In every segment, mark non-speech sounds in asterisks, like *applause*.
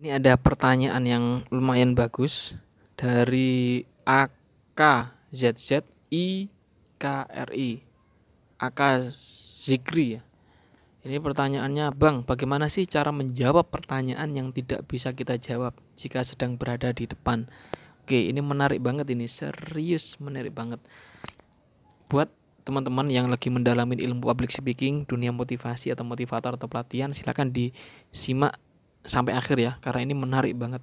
Ini ada pertanyaan yang lumayan bagus dari AKZZ IKRI. AK Zikri ya. Ini pertanyaannya, Bang, bagaimana sih cara menjawab pertanyaan yang tidak bisa kita jawab jika sedang berada di depan? Oke, ini menarik banget ini, serius menarik banget. Buat teman-teman yang lagi mendalami ilmu public speaking, dunia motivasi atau motivator atau pelatihan, silakan disimak sampai akhir ya karena ini menarik banget.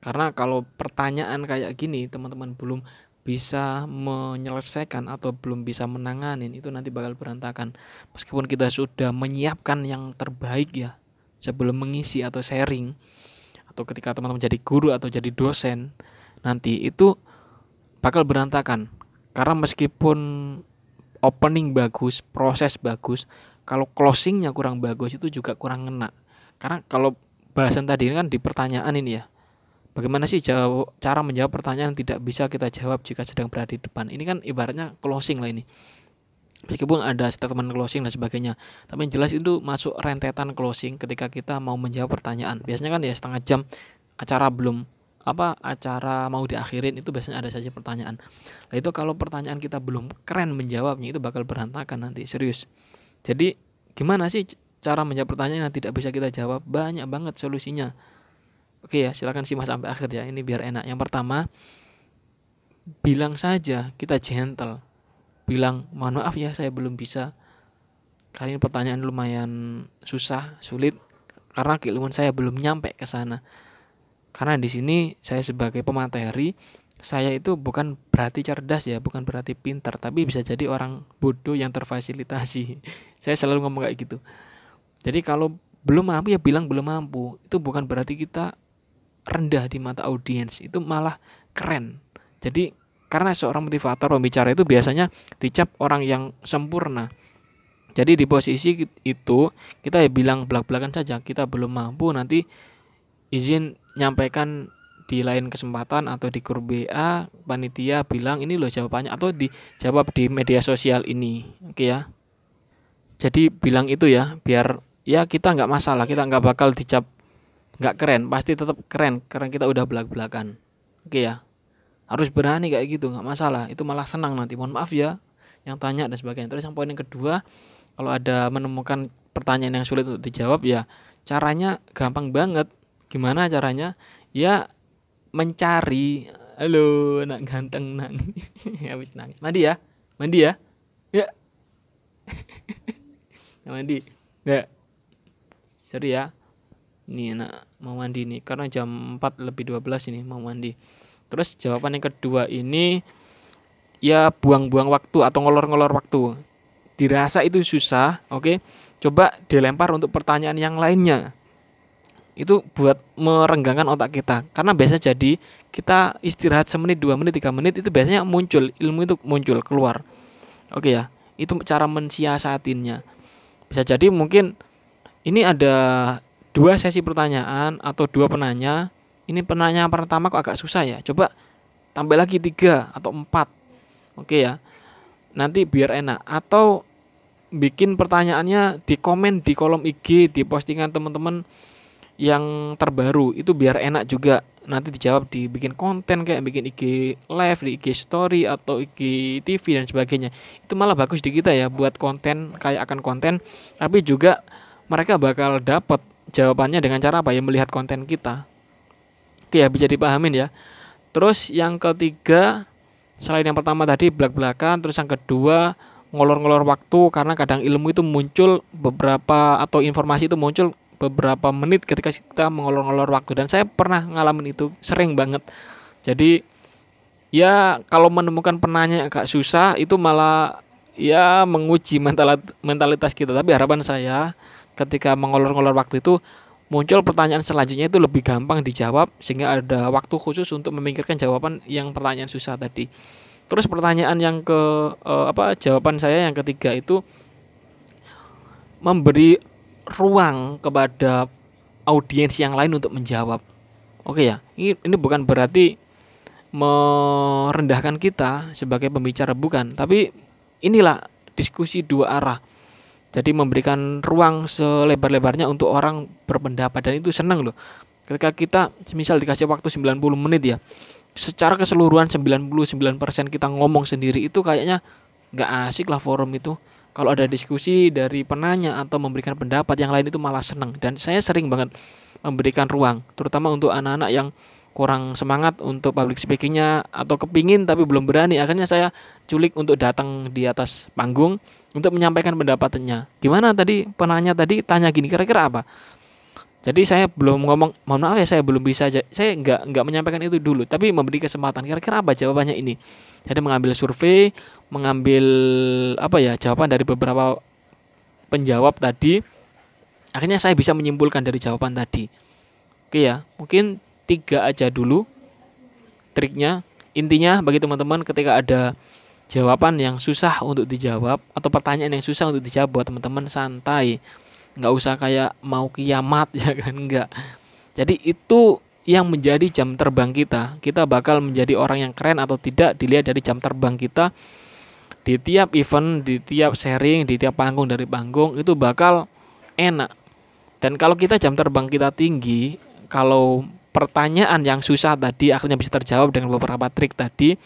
Karena kalau pertanyaan kayak gini teman-teman belum bisa menyelesaikan atau belum bisa menanganin itu nanti bakal berantakan. Meskipun kita sudah menyiapkan yang terbaik ya sebelum mengisi atau sharing atau ketika teman-teman jadi guru atau jadi dosen nanti itu bakal berantakan. Karena meskipun opening bagus, proses bagus, kalau closingnya kurang bagus itu juga kurang ngena. Karena kalau bahasan tadi ini kan di pertanyaan ini ya. Bagaimana sih jawab, cara menjawab pertanyaan yang tidak bisa kita jawab jika sedang berada di depan? Ini kan ibaratnya closing lah ini. Meskipun ada statement closing dan sebagainya, tapi yang jelas itu masuk rentetan closing ketika kita mau menjawab pertanyaan. Biasanya kan ya setengah jam acara belum apa acara mau diakhirin itu biasanya ada saja pertanyaan. Nah itu kalau pertanyaan kita belum keren menjawabnya itu bakal berantakan nanti serius. Jadi gimana sih cara menjawab pertanyaan yang tidak bisa kita jawab banyak banget solusinya oke ya silakan simak sampai akhir ya ini biar enak yang pertama bilang saja kita gentle bilang mohon maaf ya saya belum bisa kali ini pertanyaan lumayan susah sulit karena keilmuan saya belum nyampe ke sana karena di sini saya sebagai pemateri saya itu bukan berarti cerdas ya, bukan berarti pintar, tapi bisa jadi orang bodoh yang terfasilitasi. *laughs* Saya selalu ngomong kayak gitu. Jadi kalau belum mampu ya bilang belum mampu. Itu bukan berarti kita rendah di mata audiens, itu malah keren. Jadi karena seorang motivator pembicara itu biasanya dicap orang yang sempurna. Jadi di posisi itu kita ya bilang belak-belakan saja kita belum mampu nanti izin nyampaikan di lain kesempatan atau di grup BA panitia bilang ini loh jawabannya atau dijawab di media sosial ini oke okay ya jadi bilang itu ya biar ya kita nggak masalah kita nggak bakal dicap nggak keren pasti tetap keren karena kita udah belak belakan oke okay ya harus berani kayak gitu nggak masalah itu malah senang nanti mohon maaf ya yang tanya dan sebagainya terus yang poin yang kedua kalau ada menemukan pertanyaan yang sulit untuk dijawab ya caranya gampang banget gimana caranya ya mencari halo nak ganteng nang *laughs* ya, habis nangis mandi ya mandi ya ya *laughs* mandi ya jadi ya ini enak mau mandi nih karena jam 4 lebih 12 ini mau mandi terus jawaban yang kedua ini ya buang-buang waktu atau ngolor-ngolor waktu dirasa itu susah oke okay? coba dilempar untuk pertanyaan yang lainnya itu buat merenggangkan otak kita karena biasa jadi kita istirahat semenit dua menit tiga menit itu biasanya muncul ilmu itu muncul keluar oke okay ya itu cara mensiasatinya bisa jadi mungkin ini ada dua sesi pertanyaan atau dua penanya. Ini penanya pertama kok agak susah ya. Coba tambah lagi tiga atau empat. Oke ya. Nanti biar enak. Atau bikin pertanyaannya di komen di kolom IG di postingan teman-teman yang terbaru itu biar enak juga nanti dijawab dibikin konten kayak bikin IG live di IG story atau IG TV dan sebagainya itu malah bagus di kita ya buat konten kayak akan konten tapi juga mereka bakal dapat jawabannya dengan cara apa ya melihat konten kita oke ya bisa dipahamin ya terus yang ketiga selain yang pertama tadi belak-belakan terus yang kedua ngolor-ngolor waktu karena kadang ilmu itu muncul beberapa atau informasi itu muncul beberapa menit ketika kita mengolor-ngolor waktu dan saya pernah ngalamin itu sering banget jadi ya kalau menemukan penanya agak susah itu malah ya menguji mentalitas kita tapi harapan saya ketika mengolor-olor waktu itu muncul pertanyaan selanjutnya itu lebih gampang dijawab sehingga ada waktu khusus untuk memikirkan jawaban yang pertanyaan susah tadi. Terus pertanyaan yang ke eh, apa jawaban saya yang ketiga itu memberi ruang kepada audiens yang lain untuk menjawab. Oke ya, ini ini bukan berarti merendahkan kita sebagai pembicara bukan, tapi inilah diskusi dua arah jadi memberikan ruang selebar-lebarnya untuk orang berpendapat dan itu senang loh. Ketika kita misal dikasih waktu 90 menit ya, secara keseluruhan 99% kita ngomong sendiri itu kayaknya nggak asik lah forum itu. Kalau ada diskusi dari penanya atau memberikan pendapat yang lain itu malah senang dan saya sering banget memberikan ruang terutama untuk anak-anak yang kurang semangat untuk public speakingnya atau kepingin tapi belum berani akhirnya saya culik untuk datang di atas panggung untuk menyampaikan pendapatnya gimana tadi penanya tadi tanya gini kira-kira apa jadi saya belum ngomong mohon maaf ya saya belum bisa saya nggak nggak menyampaikan itu dulu tapi memberi kesempatan kira-kira apa jawabannya ini jadi mengambil survei mengambil apa ya jawaban dari beberapa penjawab tadi akhirnya saya bisa menyimpulkan dari jawaban tadi oke ya mungkin tiga aja dulu triknya intinya bagi teman-teman ketika ada jawaban yang susah untuk dijawab atau pertanyaan yang susah untuk dijawab buat teman-teman santai nggak usah kayak mau kiamat *laughs* ya kan nggak jadi itu yang menjadi jam terbang kita. Kita bakal menjadi orang yang keren atau tidak dilihat dari jam terbang kita di tiap event, di tiap sharing, di tiap panggung dari panggung itu bakal enak. Dan kalau kita jam terbang kita tinggi, kalau pertanyaan yang susah tadi akhirnya bisa terjawab dengan beberapa trik tadi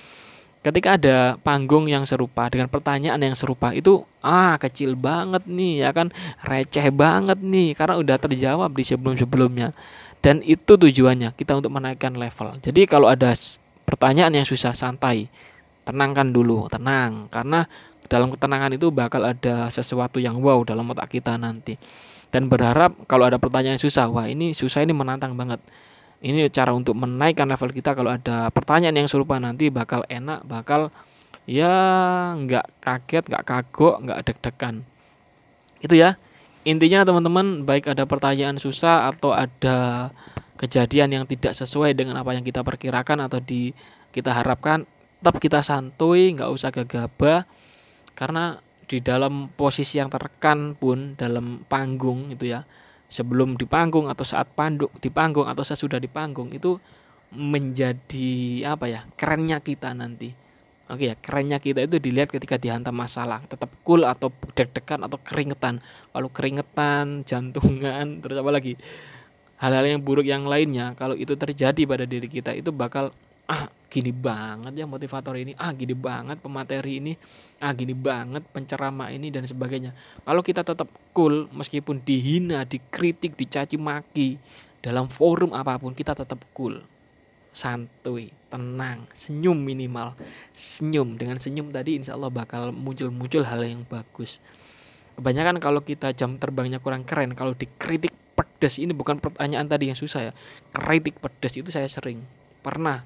ketika ada panggung yang serupa dengan pertanyaan yang serupa itu ah kecil banget nih ya kan receh banget nih karena udah terjawab di sebelum-sebelumnya dan itu tujuannya kita untuk menaikkan level jadi kalau ada pertanyaan yang susah santai tenangkan dulu tenang karena dalam ketenangan itu bakal ada sesuatu yang wow dalam otak kita nanti dan berharap kalau ada pertanyaan yang susah wah ini susah ini menantang banget ini cara untuk menaikkan level kita kalau ada pertanyaan yang serupa nanti bakal enak bakal ya nggak kaget nggak kagok nggak deg-degan itu ya intinya teman-teman baik ada pertanyaan susah atau ada kejadian yang tidak sesuai dengan apa yang kita perkirakan atau di kita harapkan tetap kita santuy nggak usah gegabah karena di dalam posisi yang tertekan pun dalam panggung itu ya sebelum di panggung atau saat panduk di panggung atau sesudah di panggung itu menjadi apa ya kerennya kita nanti oke ya kerennya kita itu dilihat ketika dihantam masalah tetap cool atau deg-degan atau keringetan kalau keringetan *laughs* jantungan terus apa lagi hal-hal yang buruk yang lainnya kalau itu terjadi pada diri kita itu bakal ah gini banget ya motivator ini ah gini banget pemateri ini ah gini banget penceramah ini dan sebagainya kalau kita tetap cool meskipun dihina dikritik dicaci maki dalam forum apapun kita tetap cool santuy tenang senyum minimal senyum dengan senyum tadi insya Allah bakal muncul-muncul hal yang bagus kebanyakan kalau kita jam terbangnya kurang keren kalau dikritik pedas ini bukan pertanyaan tadi yang susah ya kritik pedas itu saya sering pernah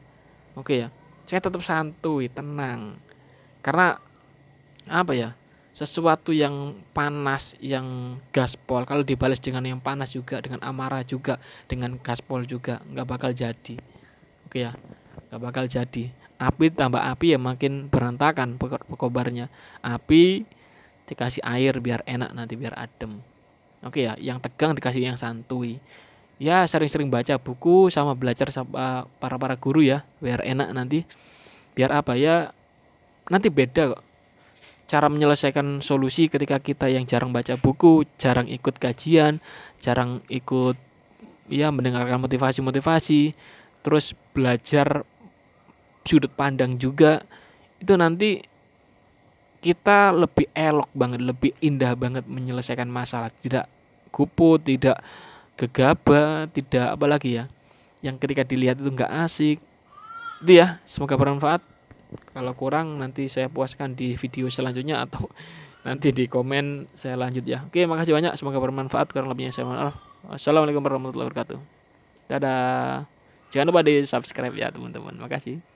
oke okay ya saya tetap santuy tenang karena apa ya sesuatu yang panas yang gaspol kalau dibalas dengan yang panas juga dengan amarah juga dengan gaspol juga nggak bakal jadi oke ya nggak bakal jadi api tambah api ya makin berantakan pekobarnya api dikasih air biar enak nanti biar adem oke ya yang tegang dikasih yang santuy ya sering-sering baca buku sama belajar sama eh, para para guru ya biar enak nanti biar apa ya nanti beda kok cara menyelesaikan solusi ketika kita yang jarang baca buku, jarang ikut kajian, jarang ikut ya mendengarkan motivasi-motivasi, terus belajar sudut pandang juga itu nanti kita lebih elok banget, lebih indah banget menyelesaikan masalah, tidak kupu, tidak gegabah, tidak apa lagi ya. Yang ketika dilihat itu enggak asik. Itu ya, semoga bermanfaat. Kalau kurang nanti saya puaskan di video selanjutnya atau *laughs* nanti di komen saya lanjut ya. Oke, makasih banyak. Semoga bermanfaat. Kurang lebihnya saya mohon maaf. Assalamualaikum warahmatullahi wabarakatuh. Dadah. Jangan lupa di subscribe ya teman-teman. Makasih.